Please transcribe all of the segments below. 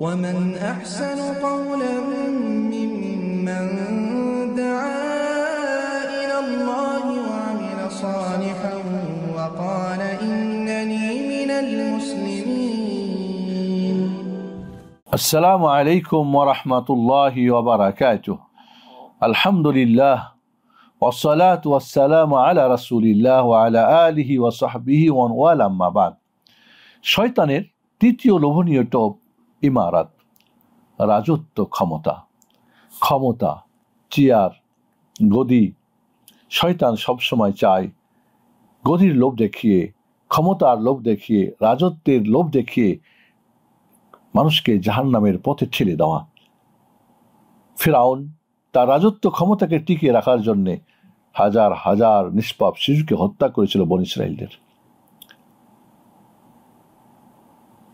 ومن أحسن قولا ممن دعا إلى الله وعمل صالحا وقال إنني من المسلمين السلام عليكم ورحمة الله وبركاته الحمد لله والصلاة والسلام على رسول الله وعلى آله وصحبه ونوالا ما بعد شيطان تيتيو লোভনীয় توب ইমারাত রাজত্ব ক্ষমতা ক্ষমতা চেয়ার গদি শয়তান সবসময় চায় গদির লোভ দেখিয়ে ক্ষমতার লোভ দেখিয়ে রাজত্বের লোভ দেখিয়ে মানুষকে জাহান নামের পথে ঠেলে দেওয়া ফেরাউন তার রাজত্ব ক্ষমতাকে টিকিয়ে রাখার জন্যে হাজার হাজার নিষ্পাপ শিশুকে হত্যা করেছিল বন ইসরায়েলদের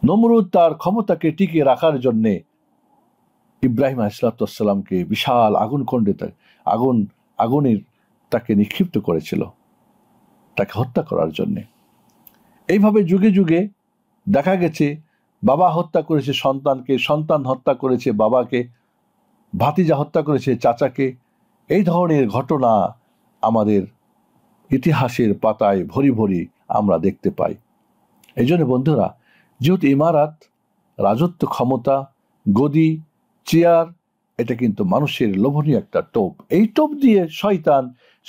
নমরুদ তার ক্ষমতাকে টিকিয়ে রাখার জন্যে ইব্রাহিম আসলাতামকে বিশাল আগুনখণ্ডে আগুন আগুনের তাকে নিক্ষিপ্ত করেছিল তাকে হত্যা করার জন্যে এইভাবে যুগে যুগে দেখা গেছে বাবা হত্যা করেছে সন্তানকে সন্তান হত্যা করেছে বাবাকে ভাতিজা হত্যা করেছে চাচাকে এই ধরনের ঘটনা আমাদের ইতিহাসের পাতায় ভরি ভরি আমরা দেখতে পাই এই জন্য বন্ধুরা যেহেতু ইমারাত রাজত্ব ক্ষমতা গদি চেয়ার এটা কিন্তু মানুষের লোভনীয় একটা টোপ এই টোপ দিয়ে শয়তান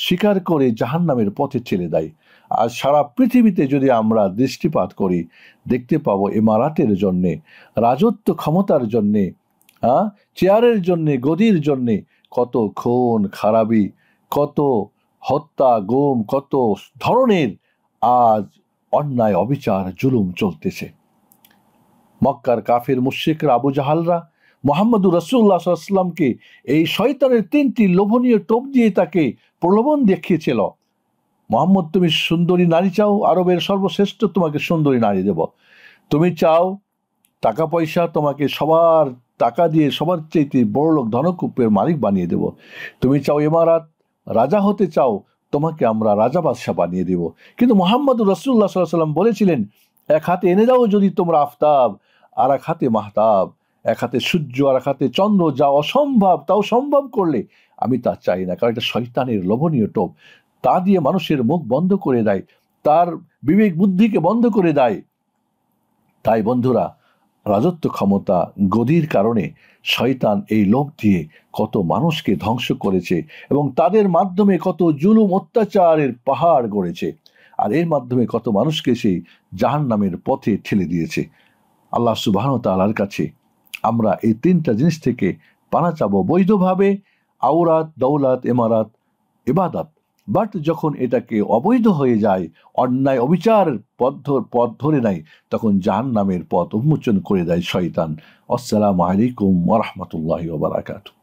স্বীকার করে জাহান নামের পথে ছেড়ে দেয় আর সারা পৃথিবীতে যদি আমরা দৃষ্টিপাত করি দেখতে পাবো ইমারাতের জন্যে রাজত্ব ক্ষমতার জন্যে হ্যাঁ চেয়ারের জন্যে গদির জন্যে কত খুন খারাপি কত হত্যা গোম কত ধরনের আজ অন্যায় অবিচার জুলুম চলতেছে মক্কার কাফের মুশ্রিকরা আবু জাহালরা মোহাম্মদুর রসুল্লাহ সাল্লামকে এই শয়তানের তিনটি লোভনীয় টোপ দিয়ে তাকে প্রলোভন দেখিয়েছিল মোহাম্মদ তুমি সুন্দরী নারী চাও আরবের সর্বশ্রেষ্ঠ তোমাকে সুন্দরী নারী দেব তুমি চাও টাকা পয়সা তোমাকে সবার টাকা দিয়ে সবার চাইতে বড় লোক ধনকূপের মালিক বানিয়ে দেব তুমি চাও এমারাত রাজা হতে চাও তোমাকে আমরা রাজা বাদশাহ বানিয়ে দেব কিন্তু মোহাম্মদুর রসুল্লাহ সাল্লাম বলেছিলেন এক হাতে এনে দাও যদি তোমরা আফতাব আর এক হাতে মাহতাব এক হাতে সূর্য আর এক হাতে চন্দ্র যা অসম্ভব তাও সম্ভব করলে আমি তা চাই না কারণ এটা শয়তানের লোভনীয় টোপ তা দিয়ে মানুষের মুখ বন্ধ করে দেয় তার বিবেক বুদ্ধিকে বন্ধ করে দেয় তাই বন্ধুরা রাজত্ব ক্ষমতা গদির কারণে শয়তান এই লোভ দিয়ে কত মানুষকে ধ্বংস করেছে এবং তাদের মাধ্যমে কত জুলুম অত্যাচারের পাহাড় গড়েছে আর এর মাধ্যমে কত মানুষকে সেই জাহান নামের পথে ঠেলে দিয়েছে আল্লাহ সুবাহন তালার কাছে আমরা এই তিনটা জিনিস থেকে পানা চাবো বৈধভাবে আওরাত দৌলাত এমারাত ইবাদাত বাট যখন এটাকে অবৈধ হয়ে যায় অন্যায় অবিচার পথ পথ ধরে নেয় তখন জাহান নামের পথ উন্মোচন করে দেয় শয়তান আসসালামু আলাইকুম ওরহমতুল্লাহ বারাকাতু